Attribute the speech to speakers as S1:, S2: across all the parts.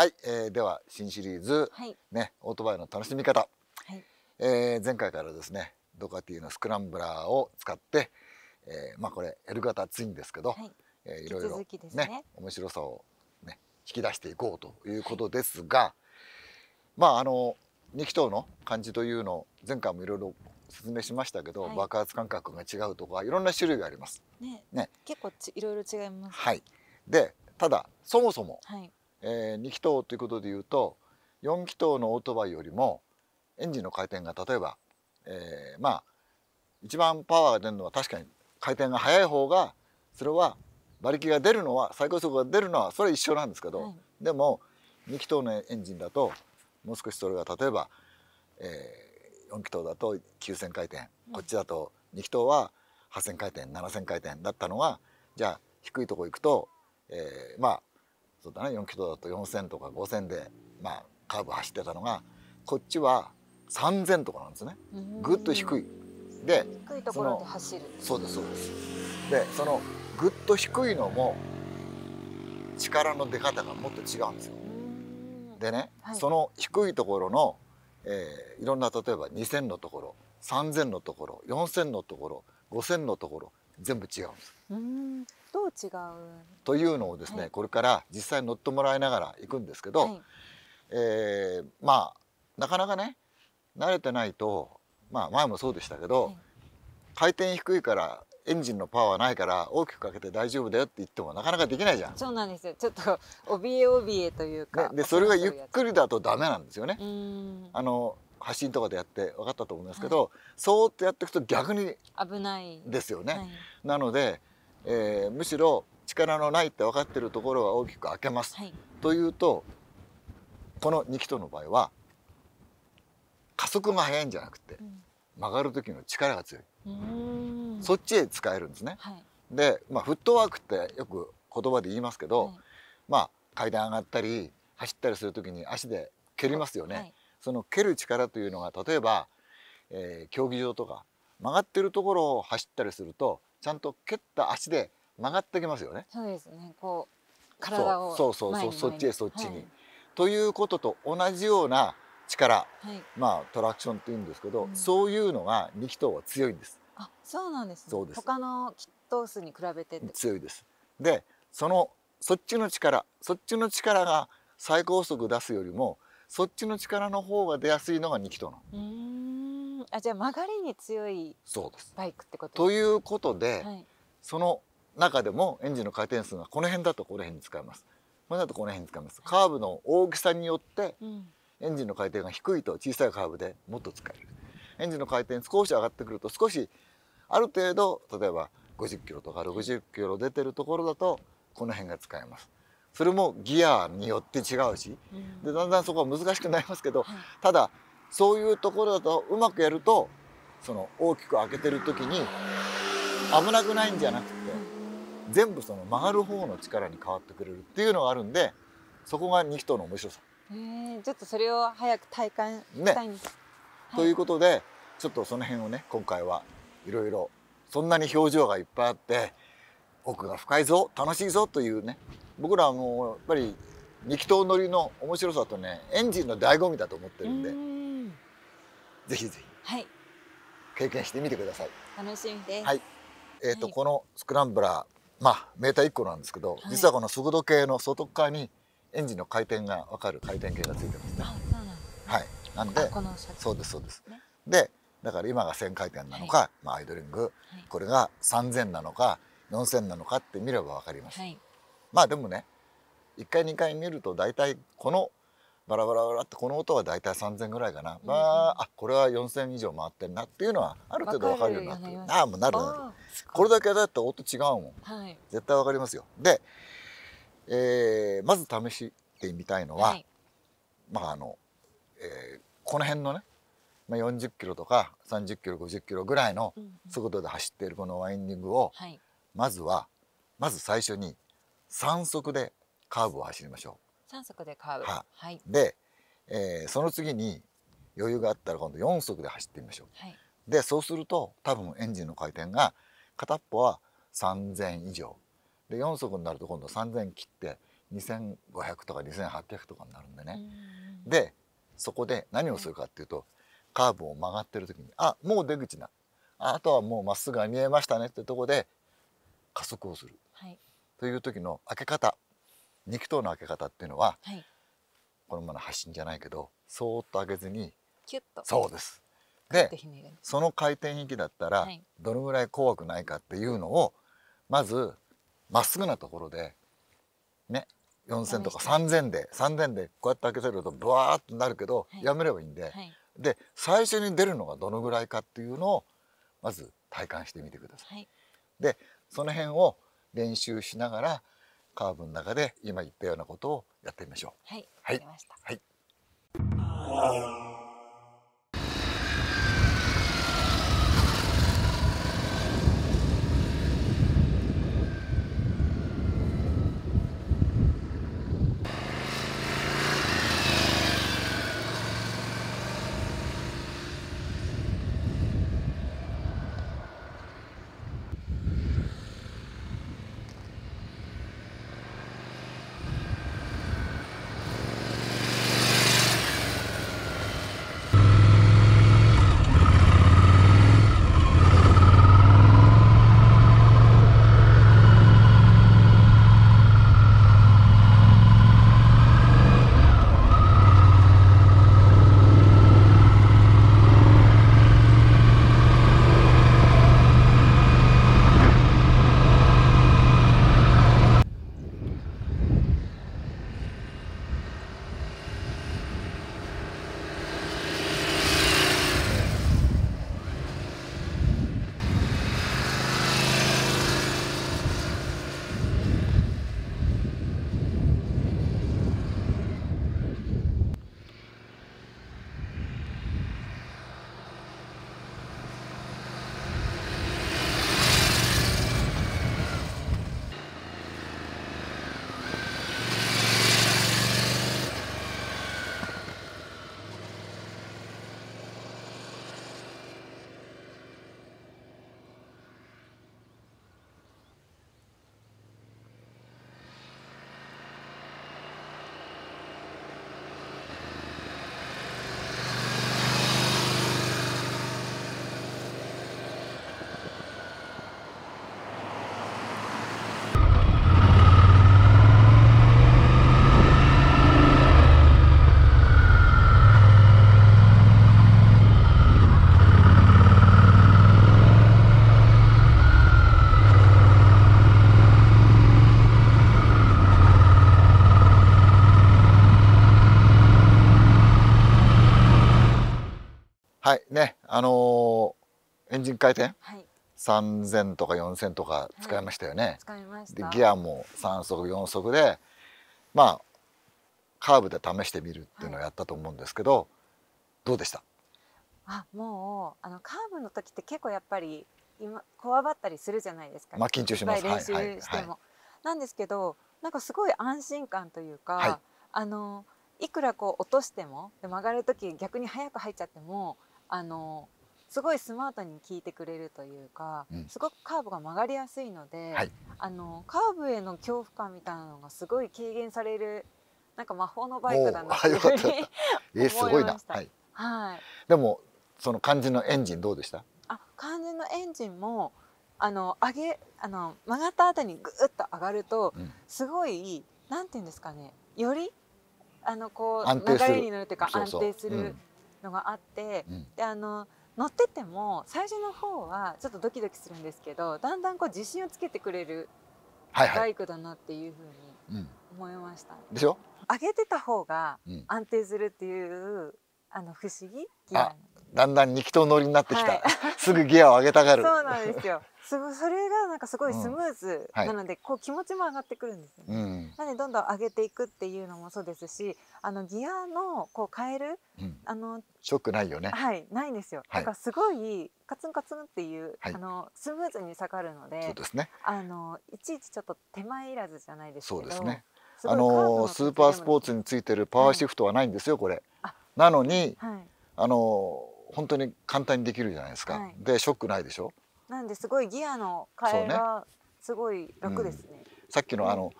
S1: はい、えー、では新シリーズ、はい、ねオートバイの楽しみ方、はい、えー、前回からですねドカティのスクランブラーを使って、えー、まあこれ L 型ツインですけど、はい、えいろいろね面白さをね引き出していこうということですが、はい、まああの2気筒の感じというの前回もいろいろ説明しましたけど、はい、爆発感覚が違うとかいろんな種類があります。
S2: ね、ね、結構いろいろ違います。は
S1: い、でただそもそも、はい、えー、2気筒ということでいうと4気筒のオートバイよりもエンジンの回転が例えば、えー、まあ一番パワーが出るのは確かに回転が速い方がそれは馬力が出るのは最高速が出るのはそれは一緒なんですけど、はい、でも2気筒のエンジンだともう少しそれが例えば、えー、4気筒だと9,000回転、こっちだと2気筒は8,000回転7,000回転だったのがじゃあ低いとこ行くと、えー、まあそうだね4キロだと4,000とか5,000で、まあ、カーブ走ってたのがこっちは3,000とかなんですねぐっと低い。で
S2: 低いところで走る
S1: そうですそうですでそのぐっと低いのも力の出方がもっと違うんですよでね、はい、その低いところの、えー、いろんな例えば2,000のところ3,000のところ4,000のところ5,000のところ全部違う
S2: んですどう違う
S1: というのをですね、はい、これから実際に乗ってもらいながら行くんですけど、はい、えー、まあなかなかね慣れてないとまあ前もそうでしたけど、はい、回転低いからエンジンのパワーないから大きくかけて大丈夫だよって言ってもなかなかできないじゃんそ
S2: うなんですよちょっと怯え怯えというか、ね、でそれがゆっ
S1: くりだとダメなんですよねあの発進とかでやって分かったと思いますけど、はい、そうってやっていくと逆に
S2: 危ない
S1: ですよね、はい、なのでえー、むしろ力のないって分かっているところは大きく開けます、はい、というとこの2気筒の場合は加速が速いんじゃなくて、うん、曲がる時の力が強いそっちへ使えるんですね。はい、で、まあ、フットワークってよく言葉で言いますけど、はい、まあ階段上がったり走ったりする時に足で蹴りますよね。その蹴る力というのが例えば、えー、競技場とか曲がってるところを走ったりするとちゃんと蹴った足で曲がってきますよね。
S2: そうですねこう体をそうそうそうそっちへそっちに、はい、
S1: ということと同じような力、はい、まあトラクションって言うんですけど、うん、そういうのが二気筒は強いんです。
S2: あそうなんです、ね、そうです他の気筒数に比べて
S1: 強いです。でそのそっちの力そっちの力が最高速出すよりもそっちの力の方が出やすいのが二気筒の。
S2: うんあじゃあ曲がりに強いバイクってこととい
S1: うことで、はい、その中でもエンジンの回転数がこの辺だとこの辺に使いますこれだとこの辺に使います、カーブの大きさによって、エンジンの回転が低いと小さいカーブでもっと使えるエンジンの回転少し上がってくると少しある程度例えば50キロとか60キロ出てるところだとこの辺が使えますそれもギアによって違うし、でだんだんそこは難しくなりますけど、ただそういうところだとうまくやるとその大きく開けてる時に危なくないんじゃなくて全部その曲がる方の力に変わってくれるっていうのがあるんでそこが二気筒の面白さ。
S2: えー、ちょっとそれを早く体感したいんです。ね
S1: はい、ということでちょっとその辺をね今回はいろいろそんなに表情がいっぱいあって奥が深いぞ楽しいぞというね僕らはもうやっぱり二気筒乗りの面白さとねエンジンの醍醐味だと思ってるんで。ぜひぜひ、はい、経験してみてください
S2: 楽しみです、はい
S1: えーと、はい、このスクランブラー、まあ、メーター一個なんですけど、はい、実はこの速度計の外側にエンジンの回転がわかる回転計がついてますね。あそうなんねはい、なんでのそうですそうです。ね、でだから今が1,000回転なのか、はい、まあ、アイドリング、これが3,000なのか4,000なのかって見れば分かります。まあでもね1回2回見ると大体このバラバラバラってこの音は大体3,000ぐらいかな、まああこれは4,000以上回ってるなっていうのはある程度わかるようになってるああもうなるなるこれだけだと音違うもん、はい、絶対わかりますよで、えー、まず試してみたいのは、はい、まああの、えー、この辺のねまあ、40キロとか30キロ50キロぐらいの速度で走っているこのワインディングを、まずはまず最初に3速でカーブを走りましょう。
S2: 3速で買う、ははい、
S1: で、えー、その次に余裕があったら今度4足で走ってみましょう、はい、でそうすると多分エンジンの回転が片っぽは3000以上で4足になると今度3000切って2500とか2800とかになるんでねでそこで何をするかっていうと、はい、カーブを曲がってる時にあもう出口なあとはもうまっすぐが見えましたねってとこで加速をする、はい、という時の開け方肉等の開け方っていうのは、はい、このまま発信じゃないけどそーっと開けずに
S2: キュッとそうです
S1: でその回転域だったら、はい、どのぐらい怖くないかっていうのをまずまっすぐなところでね4,000とか3,000で3,000でこうやって開けせるとブワーッとなるけど、はい、やめればいいんで、で最初に出るのがどのぐらいかっていうのをまず体感してみてください。でその辺を練習しながらカーブの中で今言ったようなことをやってみましょう。はい、はい、はい軸回転、はい、3000とか4000とか使いましたよね、はい、使いましたでギアも3速4速でまあカーブで試してみるっていうのをやったと思うんですけど、はい、どうでした
S2: あもうあのカーブの時って結構やっぱり今こわばったりするじゃないですか、まあ、緊張します練習しても、はいはいはい、なんですけどなんかすごい安心感というか、はい、あのいくらこう落としても曲がる時逆に早く入っちゃってもあのすごいスマートに効いてくれるというか、うん、すごくカーブが曲がりやすいので、はい、あのカーブへの恐怖感みたいなのがすごい軽減されるなんか魔法のバイクだなっていうふうに すごいな、はい、はい、
S1: でもその肝心のエンジンどうでした
S2: あ肝心のエンジンもあの上げあの曲がった後にぐっと上がると、うん、すごいなんていうんですかねよりあのこう流れに乗るというか安定するのがあって、うん、であの乗ってても最初の方はちょっとドキドキするんですけどだんだんこう自信をつけてくれるバイクだなっていうふうに思いました、はいはいうん、でしょ上げてた方が安定するっていう、うん、あの不思議
S1: だんだん二気筒乗りになってきた、はい、すぐギアを上げたがるそうなんですよ
S2: すごそれがなんかすごいスムーズなので、うんはい、こう気持ちも上がってくるんですよね、うん、なのでどんどん上げていくっていうのもそうですしあのギアのこう変える、うん、あの
S1: ショックないよねはい
S2: ないんですよ、はい、だかすごいカツンカツンっていう、はい、あのスムーズに下がるのでそうですねあのいちいちちょっと手前いらずじゃないですけそうですね
S1: あのスーパースポーツについてるパワーシフトはないんですよ、これなのに、あの本当に簡単にできるじゃないですか、はい、でショックないでしょ
S2: なんですごいギアの変えがすごい楽ですね、
S1: ねうん、さっきのあの、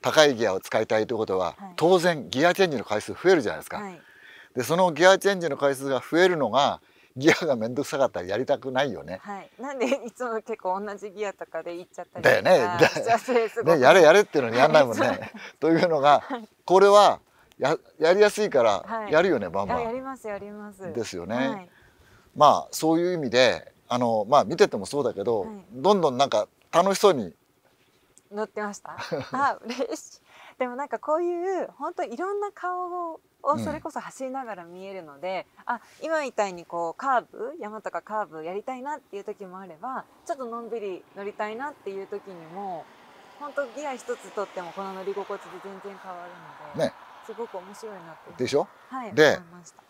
S1: 高いギアを使いたいということは、はい、当然ギアチェンジの回数増えるじゃないですか、はい、でそのギアチェンジの回数が増えるのがギアが面倒くさかったらやりたくないよね、
S2: はい、なんでいつも結構同じギアとかで行っちゃったりだよねだねやれや
S1: れっていうのにやんないもんね というのがこれはややりやすいからやるよね、はい、バンバン。や
S2: りますやります。ですよね。はい、
S1: まあそういう意味であのまあ見ててもそうだけど、はい、どんどんなんか楽しそうに
S2: 乗ってました。あ嬉しい。でもなんかこういう本当いろんな顔ををそれこそ走りながら見えるので、うん、あ今みたいにこうカーブ山とかカーブやりたいなっていう時もあればちょっとのんびり乗りたいなっていう時にも本当ギア一つとってもこの乗り心地で全然変わるので。ねすごく面白いなってでし
S1: ょ、はい、で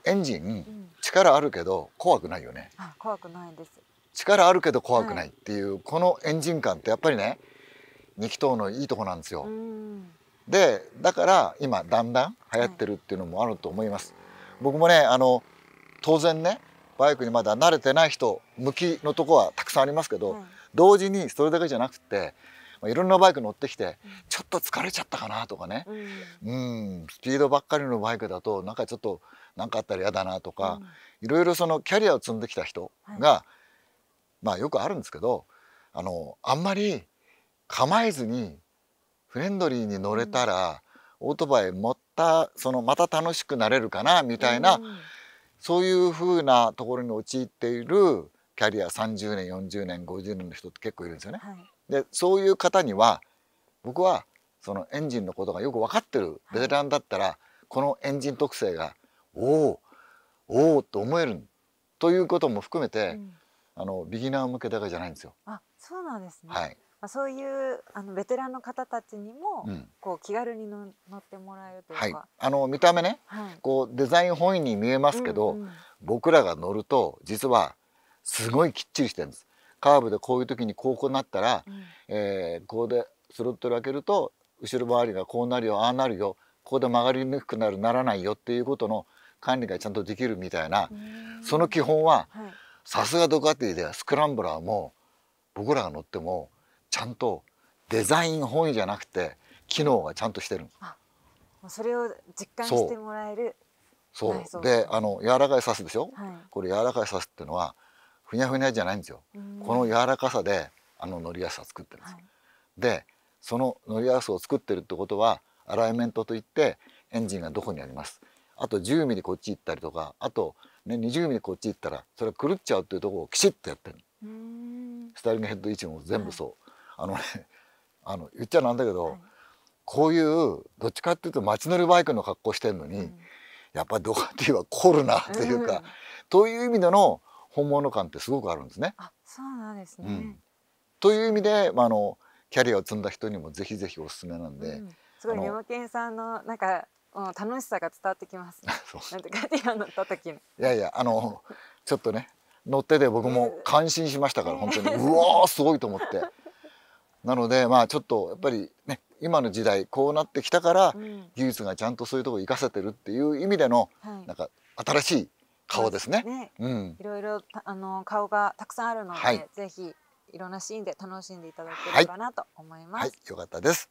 S1: エンジン力あるけど怖くないよね、
S2: う怖くないです
S1: 力あるけど怖くないっていう、このエンジン感ってやっぱりね2気筒のいいとこなんですよでだから今だんだん流行ってるっていうのもあると思います、僕もねあの当然ねバイクにまだ慣れてない人向きのとこはたくさんありますけど、同時にそれだけじゃなくてまあ、いろんなバイク乗ってきて、ちょっと疲れちゃったかなとかね、うん、スピードばっかりのバイクだとなんかちょっと何かあったら嫌だなとか、うん、いろいろそのキャリアを積んできた人が、はい、まあよくあるんですけどあのあんまり構えずにフレンドリーに乗れたら、うん、オートバイまたそのまた楽しくなれるかなみたいな、うん、そういうふうなところに陥っているキャリア30年40年50年の人って結構いるんですよね。はいでそういう方には僕はそのエンジンのことがよく分かってるベテランだったら、このエンジン特性がおおおおと思えるということも含めて、うん、あのビギナー向けだけじゃないんですよ。
S2: あそうなんですね、はいそういうあのベテランの方たちにも、うん、こう気軽に乗ってもらえるというか、はい、
S1: あの見た目ね、はい、こうデザイン本位に見えますけど、うんうん、僕らが乗ると実はすごいきっちりしてるんです。カーブでこういう時にこうこうなったら、うん、えー、こうでスロットル開けると後ろ回りがこうなるよああなるよここで曲がりにくくなるならないよっていうことの管理がちゃんとできるみたいなその基本はさすがドカティではスクランブラーも僕らが乗ってもちゃんとデザイン本位じゃなくて機能がちゃんとしてる
S2: それを実感してもらえる
S1: そうであの柔らかいサスでしょ、はい、これ柔らかいサスっていうのはふにゃふにゃじゃないんですよ。この柔らかさであの乗りやすさ作ってるんです。はい、でその乗りやすさを作ってるってことはアライメントといってエンジンがどこにありますあと10ミリこっち行ったりとかあと、ね、20ミリこっち行ったらそれ狂っちゃうっていうところをきちっとやってるスタイリングヘッド位置も全部そう、はい、あのね あの言っちゃなんだけど、はい、こういうどっちかっていうと街乗りバイクの格好してるのに、うん、やっぱりドカティはコルナっていうか、うん、という意味での本物感ってすごくあるんですね。あ
S2: そうなんですね、うん、
S1: という意味で、まあ、あのキャリアを積んだ人にもぜひぜひおすすめなんで。うん、すごいネマ
S2: ケンさんのなんか楽しさが伝わってきます、ね、なんてガディアン乗った時の。い
S1: やいやあのちょっとね乗ってて僕も感心しましたから、本当にうわすごいと思って。なのでまあちょっとやっぱりね今の時代こうなってきたから、技術がちゃんとそういうところ生かせてるっていう意味での、なんか新しい顔ですね。
S2: いろいろあの顔がたくさんあるので、はい、ぜひいろんなシーンで楽しんでいただければなと思います。はい、はい、
S1: よかったです。